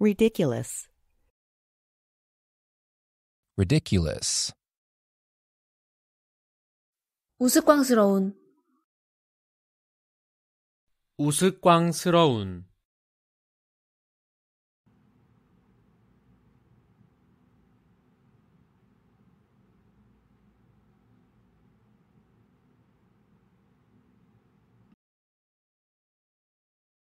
Ridiculous. Ridiculous. 우스꽝스러운. 우스꽝스러운.